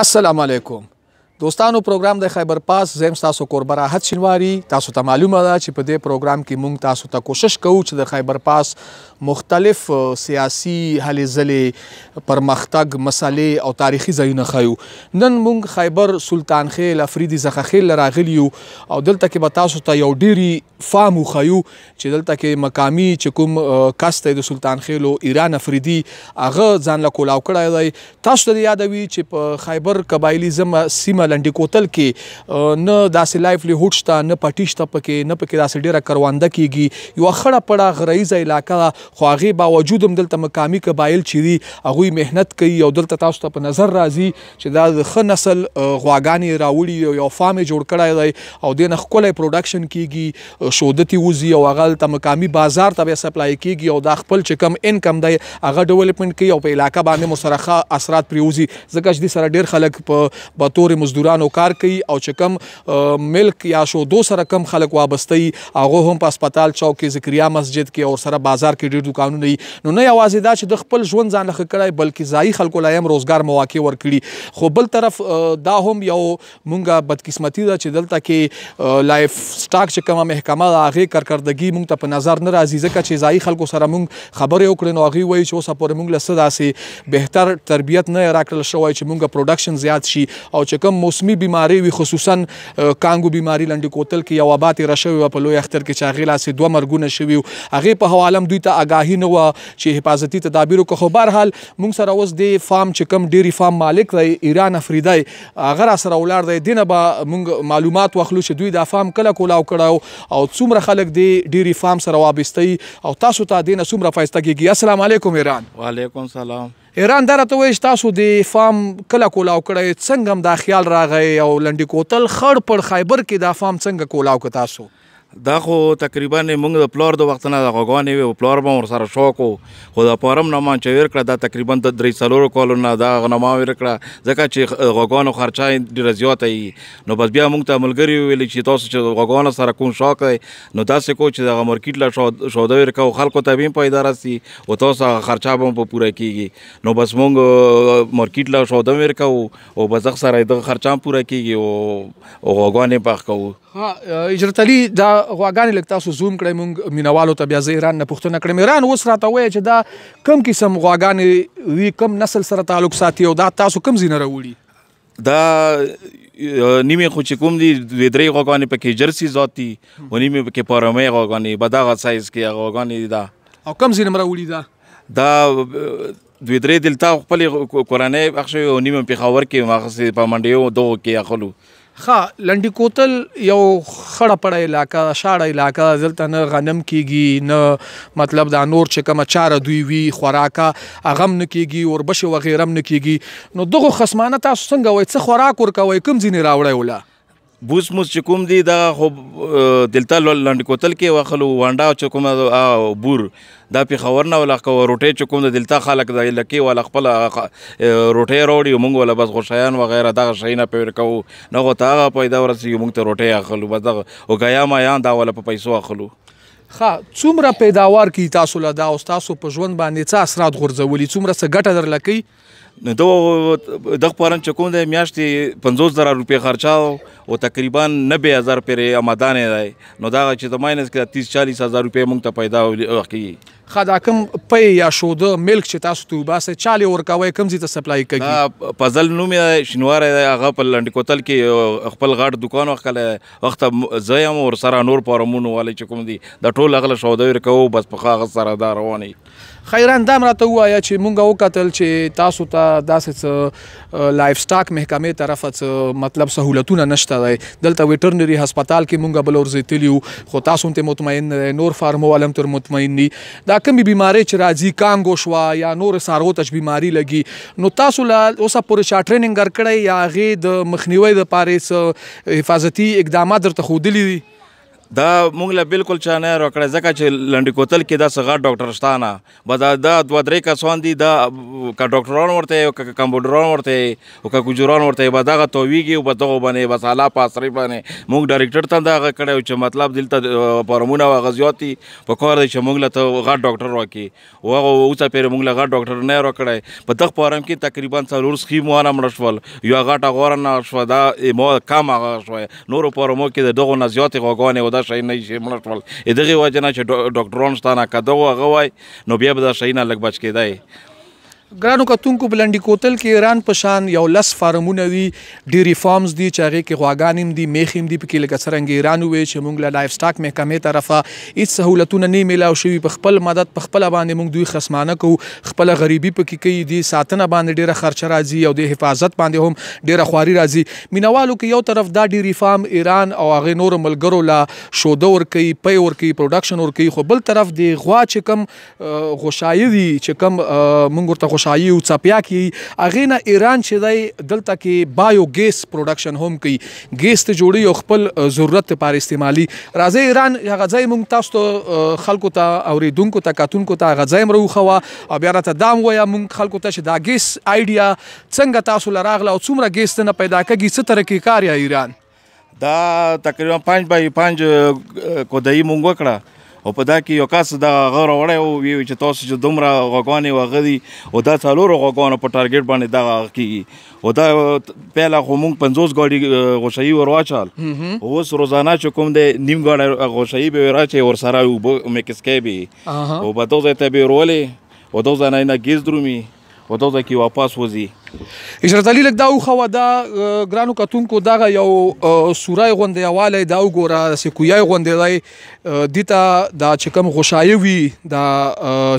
السلام عليكم دوستانو پروګرام د خیبر پاس زم تاسو کوربه راحت شینواری تاسو ته معلومه ده چې په دې پروګرام کې مونږ تاسو ته کوشش کوو چې د خیبر پاس مختلف سیاسي هلې ځلې پرمختګ مسلې او تاریخي ځایونه خایو نن مونږ خیبر سلطان خیل افریدي زخه خیل راغلی او دلته کې به تاسو ته یو ډیری فام خایو چې دلته کې مقامی چې کوم کاسته د سلطان خیل او ایران افریدي هغه ځان له کولاو کړای دی تاسو ته یادوي چې په خیبر قبایلی زم سیمه لنډی کوتل کې نه داسې لایف لی هوډ شته نه پټی شته پکې نه پکې داسې ډیره کرونده کیږي یو خړه پړه غرایز علاقہ خو هغه باوجود هم دلته مقامی قبایل چې دي هغه مهنت کوي او دلته تاسو ته په نظر راځي چې دا د ښه نسل غواګانی راوړي یو فارم جوړ کړی دی او دین خپل پروډکشن کیږي شودتي وزي او هغه ته مقامی بازار ته به سپلای کیږي او دا خپل چې کم انکم دی هغه ډیولپمنٹ کوي او په علاقہ باندې مسرخه اثرات پریوزي ځکه چې سره ډیر خلک په بطور مز مزدورانو کار کوي او چې کم ملک یا شو دو سره کم خلک وابستي هغه هم په هسپتال چوک کې ذکریا مسجد کې او سره بازار کې ډېر دکانونه دي نو نه یوازې دا چې د خپل ژوند ځان لخه کړای بلکې ځایي خلکو لایم روزګار مواقع ورکړي خو بل طرف دا هم یو مونږه بدقسمتي ده چې دلته کې لایف سټاک چې کومه محکمه د هغې کارکردګي مونږ ته په نظر نه راځي ځکه چې ځایي خلکو سره مونږ خبرې وکړې نو هغوی وایي چې اوسه پورې مونږ له څه داسې بهتر تربیت نه راکړل شوی چې مونږ پروډکشن زیات شي او چې کوم موسمي بیماری وي خصوصا کانګو بیماری لنډې کوتل کې یو آباد رشوي په لوی اختر کې چاغې لاسې دوه مرګونه شوي هغه په حواله دوی ته آگاهی نه و چې حفاظتي تدابیر کو خو بهرحال موږ سره اوس د فارم چې کم ډيري فارم مالک دی ایران افریدای هغه را سره ولاړ دی دینه به موږ معلومات واخلو چې دوی دا فارم کله کولاو کړو او څومره خلک دی ډيري فارم سره وابستي او تاسو ته دینه څومره فایسته کیږي السلام علیکم ایران وعلیکم سلام ایران دره ته وایي تاسو د فام کله کولاو کړی څنګه هم دا خیال راغی او لنډی کوتل خړ پر خیبر کې دا فام څنګه کولاو ک تاسو دا خو تقریبا موږ د پلار د وخت نه د غوغانې وي او پلار به ور سره شوق وو خو د پارم نه مان چې ویر کړه دا تقریبا د درې څلورو کالو نه دا غنما ویر کړه ځکه چې غوغانو خرچه ډېر زیات ای نو بس بیا موږ ته ملګری ویل چې تاسو چې غوغانو سره کوم شوق ای نو داسې کو چې د مارکیټ لا شو د ویر کو خلکو ته به پیدا راسي او تاسو خرچه به په پوره کیږي نو بس موږ مارکیټ لا شو د ویر کو او بس سره د خرچه پوره کیږي او غوغانې پخ کوو ها اجرت علي دا غواګانې لکه تاسو زوم کړئ مونږ مینوالو ته بیا زه ایران نه پوښتنه کړم ایران اوس راته وایي چې دا کم قسم غواګانې وي کم نسل سره تعلق ساتي او دا تاسو کم زینه راوړي دا نیمه خو چې کوم دي د درې غواګانې پکې جرسي ذاتي او نیمه پکې پارمې غواګانې بدغه سایز کې غواګانې دا او کم زینه راوړي دا دا دوی درې دلته خپل کورانه بخښي او نیمه په خاور کې ماخصه په منډیو دوه کې اخلو خا لنډي کوتل یو خړه پړه علاقہ شاړه علاقہ دلته نه غنم کیږي نه مطلب دا نور چې کومه چاره دوی وی خوراکا غم نه کیږي وربشه و غیرم نه کیږي نو دغه خصمانه تاسو څنګه وای څه خوراک ور کوي کم ځینې راوړی ولا بوس موس چې کوم دی دا خو دلته لاندې کوتل کې واخلو وانډا چې کوم بور دا په خبر نه ولا کو روټي چې کوم دلته خلک د لکی ولا خپل روټي روړي مونږ ولا بس غشایان وغیرہ دا شینا په ورکو نه غو تا پیدا ورسې مونږ ته روټي اخلو بس دا او غیا ما یان دا ولا په پیسو اخلو خا څومره پیداوار کی تاسو لا دا او تاسو په ژوند باندې څه اثرات غورځولي څومره څه ګټه در لکی نو دغه د خپرن چکوم د میاشتې 50000 روپیه خرچاو او تقریبا 90000 پرې آمدان دی نو دا چې د ماینس کې 30 40000 روپۍ مونږ ته پیدا کیږي خدا کوم پي یا شوده ملک چې تاسو ته وباسه چالي ورکوي کم زی ته سپلای کوي پزل نو مې شنوار هغه په لنډ کوتل کې خپل غاټ دکان وخل وخت زیم ور سره نور پرمون والي چې کوم دي د ټول اغله شوده ورکو بس په خاغه سره دا رواني خیران دام راته وایا چې مونږ وکتل چې تاسو ته داسې لایف سټاک محکمې طرفه مطلب سہولتونه نشته نشته دی دلته ویټرنری هسپتال کې مونږ بل ورزیتلی خو تاسو ته مطمئن نور فارمو علم تر مطمئن دي دا کم بیماری چې راځي کانګو شوا یا نور سارو تش بیماری لګي نو تاسو لا اوسه پر چا ټریننګ ورکړی یا غي د مخنیوي د پاره حفاظتي اقدامات درته خودلی دي دا مونږ له بالکل چا نه راکړه ځکه چې لنډی کوتل کې دا څنګه ډاکټر شته نه بدا دا دوه درې کسان دي دا کا ډاکټران ورته او کا کمپیوټران ورته او کا ګجران ورته به دا تویږي او به دغه باندې بس حالا پاسرې باندې مونږ ډایرکټر ته دا کړو چې مطلب دلته پرمونه او غزياتي په کار دي چې مونږ له ته غا ډاکټر راکي او اوسه پیر مونږ له غا ډاکټر نه راکړه په دغه فارم کې تقریبا څلور سخي موانه مړ شول یو غاټه غور نه شو دا مو کم هغه شو نور پرمو کې دغه نه زیاتې غوګانې ودا دا شي نه شي مړ شول دغه وجنه چې ډاکټرون ستانه کده هغه وای نو بیا به دا شي نه لګ بچ کېدای ګرانو کتونکو بلندی کوتل کې ایران په شان یو لس فارمونه وی ډيري فارمز دي چې هغه کې غواګانیم دي میخیم دي پکې لکه څنګه ایران وې چې موږ له لایف سټاک محکمې طرفه هیڅ سہولتونه نه میلاو شوی په خپل مدد په خپل باندې موږ دوی خصمانه کو خپل غریبي پکې کوي دي ساتنه باندې ډیره خرچ راځي او د حفاظت باندې هم ډیره خواري راځي مینوالو کې یو طرف دا ډيري فارم ایران او هغه نور ملګرو لا شوده ور کوي پي ور کوي پروډکشن ور کوي خو بل طرف دی غوا چې کم غوشایي چې کم موږ ورته شایي او چپیا کی اغه نه ایران چې دی دلته کې بایو ګیس پروډکشن هم کوي ګیس ته جوړي او خپل ضرورت لپاره استعمالي راځي ایران هغه ځای مونږ تاسو ته خلکو ته اوریدونکو ته کاتونکو ته هغه ځای مرو خو او بیا راته دام وایا مونږ خلکو ته چې دا ګیس ائیډیا څنګه تاسو لراغله او څومره ګیس نه پیدا کیږي څه تر کې کار یا ایران دا تقریبا 5 بای 5 کودای مونږ وکړه او په دا کې یو کس د غره وړه او وی چې تاسو چې دومره غوګانی وغدي او دا څالو غوګانو په ټارګټ باندې دا کیږي او دا پهلا خو مونږ 50 غاډي غوشي ورواچال اوس روزانه چې کوم د نیم غاډي غوشي به راچي ور سره وب مکسکې به او په دوزه ته به رولې او دوزه نه نه گیز درومي و دوزه کې واپس وځي اشرت علي لګ دا خو دا ګرانو کتونکو دغه یو سورای غونډیواله دا وګوره سکویای غونډی دیتا دا چکم غشایي وي دا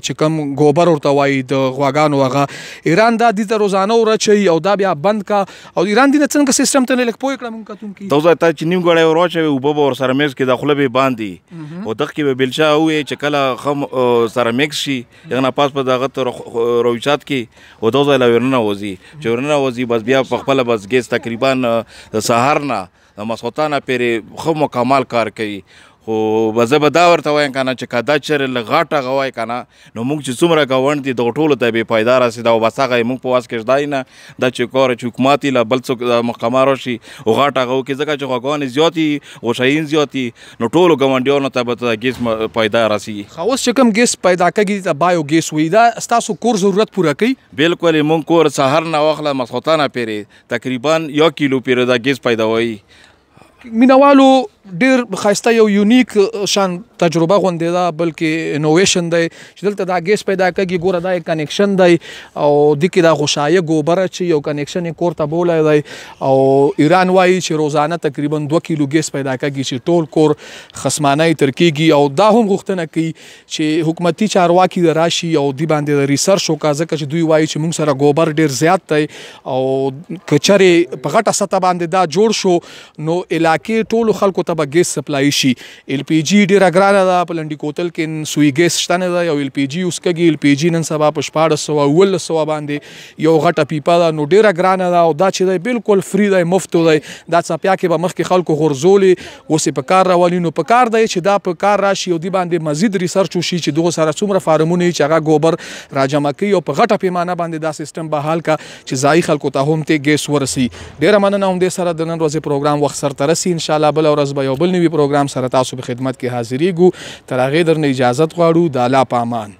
چکم ګوبر ورته وای د غواګانو هغه ایران دا دیتا روزانه ورچي او دا بیا بند کا او ایران دینه څنګه سیستم ته لګ پوي کړم کتونکو دوزه ته چې نیم ګړې ورچوي او په ور سره میز کې داخله به باندې او دغه کې به بلچا وې چې کله خم سره میکس شي یغه نه پاس په دغه رويشات کې و دا ځای لا ورننوځي چې ورننوځي بس بیا په خپله بس ګیس تقریبا د سهار نه د ماسخوتانه پورې ښه مکمل کار کوي خو زه به دا ورته وایم کنه چې کدا چیرې له غاټه غوای کنه نو موږ چې څومره ګاونډ دي دغه ټولو ته بې پایداره سي دا بس هغه موږ په واس کې ژدای نه دا چې کور چې حکومت له بل څوک مقامه راشي او غاټه غو کې ځکه چې غوګان زیاتی غوشاین زیاتی نو ټولو ګاونډیانو ته به دا ګیس پایداره سي خو اوس چې کوم ګیس پیدا کیږي دا بایو ګیس وي دا ستاسو کور ضرورت پوره کوي بالکل موږ کور سحر نه واخله مسخوتانه پیری تقریبا یو کیلو پیری دا ګیس پیدا وایي مینوالو ډیر خاصه یو یونیک شان تجربه غوندې ده بلکې انوویشن دی چې دلته دا ګیس پیدا کوي ګوره دا کنیکشن دی او د کې دا غشایه ګوبره چې یو کنیکشن کور ته بولای دی او ایران وایي چې روزانه تقریبا 2 کیلو ګیس پیدا کوي چې ټول کور خصمانه ترکیږي او دا هم غوښتنه کوي چې حکومتي چارواکي د راشي او دی باندې د ریسرچ وکړه ځکه چې دوی وایي چې موږ سره ګوبر ډیر زیات دی او کچره په غټه سطح باندې دا جوړ شو نو علاقې ټولو خلکو ته ته به ګیس سپلای شي ال پی جی ډیره ګرانه ده په لنډي کوتل کې سوی ګیس شته نه ده یو ال پی جی اوس کېږي ال پی جی نن سبا په شپاړس سوه اوولس سوه باندې یو غټه پیپه ده نو ډیره ګرانه ده او دا چې دی بالکل فری دی مفت دی دا څپیا کې به مخکې خلکو غورځولې اوس یې په کار راولي نو په کار دی چې دا په کار راشي او دې باندې مزید ریسرچ وشي چې دغه سره څومره فارمونه چې هغه ګوبر راجمع کوي او په غټه پیمانه باندې دا سیستم به حل کا چې ځای خلکو ته هم ته ګیس ورسي ډیره مننه هم دې سره د نن ورځې پروګرام وخت سره ترسي ان شاء الله بل ورځ په یو بل نوي پروګرام سره تاسو په خدمت کې حاضرېږو تر هغې درنه اجازت غواړو د الله په امان